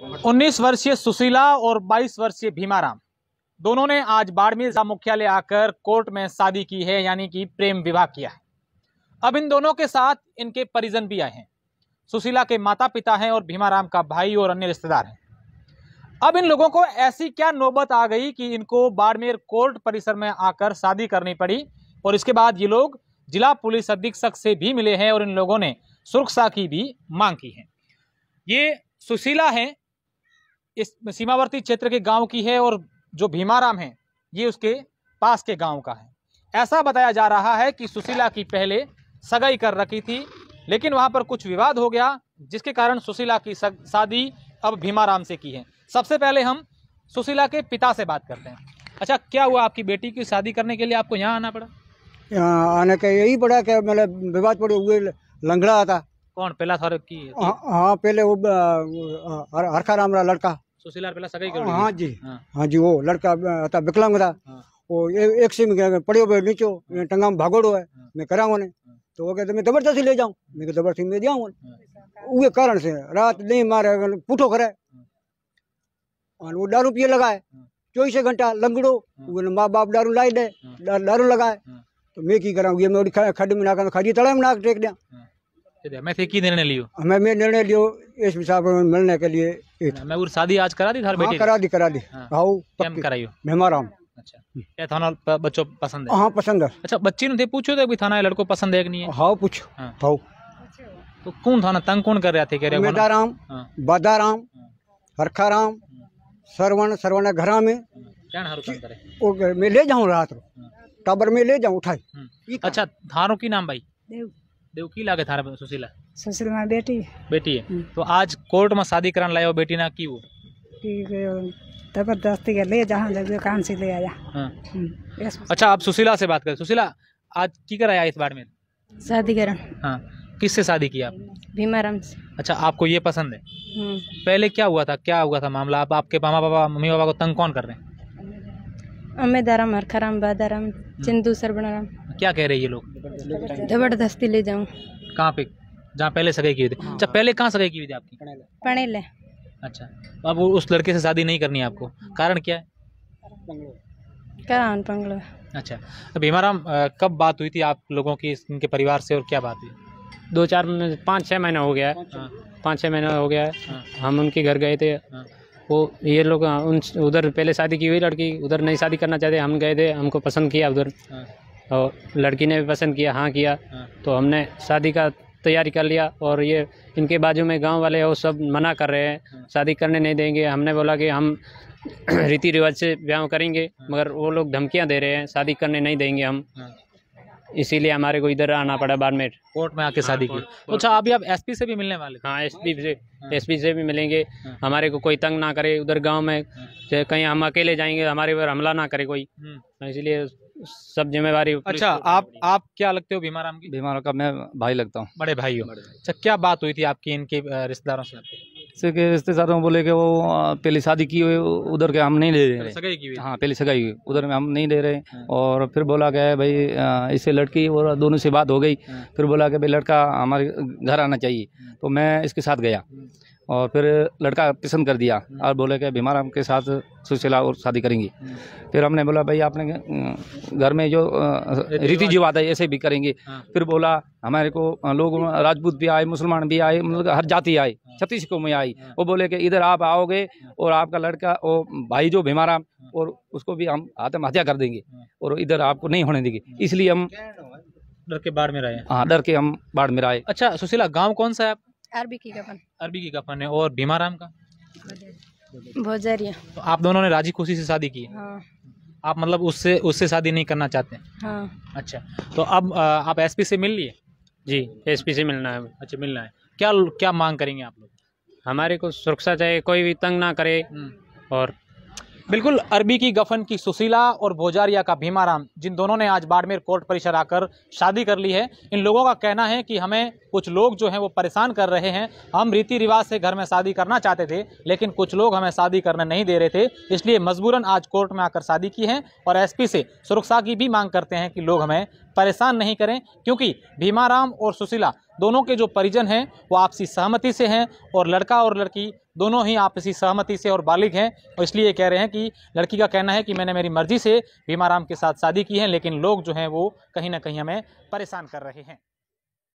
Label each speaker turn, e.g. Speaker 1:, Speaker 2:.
Speaker 1: 19 वर्षीय सुशीला और 22 वर्षीय भीमाराम दोनों ने आज बाड़मेर जिला मुख्यालय आकर कोर्ट में शादी की है यानी कि प्रेम विवाह किया है अब इन दोनों के साथ इनके परिजन भी आए हैं सुशीला के माता पिता हैं और भीमाराम का भाई और अन्य रिश्तेदार हैं अब इन लोगों को ऐसी क्या नौबत आ गई कि इनको बाड़मेर कोर्ट परिसर में आकर शादी करनी पड़ी और इसके बाद ये लोग जिला पुलिस अधीक्षक से भी मिले हैं और इन लोगों ने सुरक्षा की भी मांग की है ये सुशीला हैं इस सीमावर्ती क्षेत्र के गांव की है और जो भीमाराम है ये उसके पास के गांव का है ऐसा बताया जा रहा है कि सुशीला की पहले सगाई कर रखी थी लेकिन वहां पर कुछ विवाद हो गया जिसके कारण सुशीला की शादी अब भीमाराम से की है सबसे पहले हम सुशीला के पिता से बात करते हैं अच्छा क्या हुआ आपकी बेटी की शादी करने के लिए आपको यहाँ आना पड़ा
Speaker 2: यहाँ आने का यही पड़ा कि मतलब विवाद पड़े हुए लंगड़ा था
Speaker 1: कौन पहला था की हाँ,
Speaker 2: हाँ पहले वो हरखा रामरा लड़का पहला सगाई हाँ, कर हाँ जी हाँ। जी वो लड़का था विकलांग था वो एक सिम टंगा में भागोड़ो है मैं करा उन्हें तो वो कहते मैं जबरदस्ती ले मैं जबरदस्ती में कारण से रात नहीं मारे पुठो करे और वो दारू पिए लगाए चौबीस घंटा लंगड़ो वो माँ बाप दारू लाई दे दारू लगाए तो मैं की करा ये मैं खड में ना खाजी तड़ा में ना टेक दिया की निर्णय लियो मैं निर्णय लियो इस हिसाब में मिलने के लिए मैं और शादी आज करा हाँ, दी करा दी करा दी हाँ। अच्छा
Speaker 1: ये थाना बच्चों पसंद है हाँ, पसंद है अच्छा बच्ची ने पूछो तो भी थाना लड़को पसंद है कि नहीं है
Speaker 2: पूछो तो कौन थाना तंग कौन कर रहा थे कह रहे मेदाराम बादाराम सरवण सरवण घर में मैं ले जाऊ रात को टाबर में ले जाऊ उठाई
Speaker 1: अच्छा थारो की नाम भाई की लागे थारा દેવ
Speaker 2: કી मा बेटी बेटी है हम्म।
Speaker 1: तो आज कोर्ट में शादी આજ लायो बेटी ना की वो
Speaker 2: की गयो जबरदस्ती के ले जहां जब कान से ले आया
Speaker 1: हां हम्म, अच्छा आप सुशीला से बात कर सुशीला आज की कर आया इस बार में शादी करण हाँ किससे शादी किया आप
Speaker 2: भीमाराम से
Speaker 1: अच्छा आपको ये पसंद है हम्म। पहले क्या हुआ था क्या हुआ था मामला आप आपके मामा पापा मम्मी पापा को तंग कौन कर रहे हैं
Speaker 2: अमे हरखाराम बादाराम चिंदू सरबणाराम
Speaker 1: क्या कह रहे हैं ये लोग
Speaker 2: जबरदस्ती ले जाऊँ
Speaker 1: कहाँ पे जहाँ पहले सगाई की हुई थी हाँ। अच्छा पहले कहाँ सगाई की हुई थी आपकी पणेले अच्छा तो अब उस लड़के से शादी नहीं करनी है आपको कारण क्या
Speaker 2: है
Speaker 1: अच्छा अब भीमाराम कब बात हुई थी आप लोगों की इनके परिवार से और क्या बात हुई दो चार पाँच छः महीना हो गया है हाँ। पाँच छः महीना हो गया है हाँ। हम उनके घर गए थे वो ये लोग उन उधर पहले शादी की हुई लड़की उधर नहीं शादी करना चाहते हम गए थे हमको पसंद किया उधर और लड़की ने भी पसंद किया हाँ किया हाँ। तो हमने शादी का तैयारी कर लिया और ये इनके बाजू में गांव वाले वो सब मना कर रहे हैं हाँ। शादी करने नहीं देंगे हमने बोला कि हम रीति रिवाज से ब्याह करेंगे हाँ। मगर वो लोग धमकियाँ दे रहे हैं शादी करने नहीं देंगे हम इसीलिए हमारे को इधर आना पड़ा बाड़मेर कोर्ट में आके शादी की अच्छा अभी आप एसपी से भी मिलने वाले हाँ एसपी से एसपी से भी मिलेंगे हमारे को कोई तंग ना करे उधर गांव में कहीं हम अकेले जाएंगे हमारे ऊपर हमला ना करे कोई हम्म। तो इसीलिए सब जिम्मेवारी अच्छा आप आप क्या लगते हो बीमार राम की भीमा का मैं भाई लगता हूँ बड़े भाई हो अच्छा क्या बात हुई थी आपकी इनके रिश्तेदारों से आपके रिश्तेदारों में बोले कि वो पहली शादी की हुई उधर के हम नहीं ले रहे हैं हाँ पहली सगाई हुई उधर में हम नहीं ले रहे हाँ। और फिर बोला गया भाई इससे लड़की और दोनों से बात हो गई हाँ। फिर बोला कि भाई लड़का हमारे घर आना चाहिए हाँ। तो मैं इसके साथ गया और फिर लड़का पसंद कर दिया हम्म। और बोले कि बीमार के साथ सुशीला और शादी करेंगी हम्म। फिर हमने बोला भाई आपने घर में जो रीति रिवाज है ऐसे भी करेंगे हाँ। फिर बोला हमारे को लोग हम्म। राजपूत भी आए मुसलमान भी आए मतलब हर जाति आए हाँ। छत्तीसगढ़ में आई हाँ। वो बोले कि इधर आप आओगे और आपका लड़का वो भाई जो बीमार और उसको भी हम आत्महत्या कर देंगे और इधर आपको नहीं होने देंगे इसलिए हम डर के बाढ़ में रहे हाँ डर के हम बाढ़ में रहे अच्छा सुशीला गाँव कौन सा है आप
Speaker 2: अरबी की कफन
Speaker 1: अरबी की कफन है और राम का
Speaker 2: भोजरिया तो
Speaker 1: आप दोनों ने राजी खुशी से शादी की हाँ। आप मतलब उससे उससे शादी नहीं करना चाहते हाँ। अच्छा तो अब आप एस से मिल लिए जी एस से मिलना है अच्छा मिलना है क्या क्या मांग करेंगे आप लोग हमारे को सुरक्षा चाहिए कोई भी तंग ना करे हम्म। और बिल्कुल अरबी की गफन की सुशीला और भोजारिया का भीमाराम जिन दोनों ने आज बाड़मेर कोर्ट परिसर आकर शादी कर ली है इन लोगों का कहना है कि हमें कुछ लोग जो हैं वो परेशान कर रहे हैं हम रीति रिवाज से घर में शादी करना चाहते थे लेकिन कुछ लोग हमें शादी करने नहीं दे रहे थे इसलिए मजबूरन आज कोर्ट में आकर शादी की है और एस से सुरक्षा की भी मांग करते हैं कि लोग हमें परेशान नहीं करें क्योंकि भीमाराम और सुशीला दोनों के जो परिजन हैं वो आपसी सहमति से हैं और लड़का और लड़की दोनों ही आपसी सहमति से और बालिग हैं और इसलिए कह रहे हैं कि लड़की का कहना है कि मैंने मेरी मर्ज़ी से भीमाराम के साथ शादी की है लेकिन लोग जो हैं वो कहीं ना कहीं हमें परेशान कर रहे हैं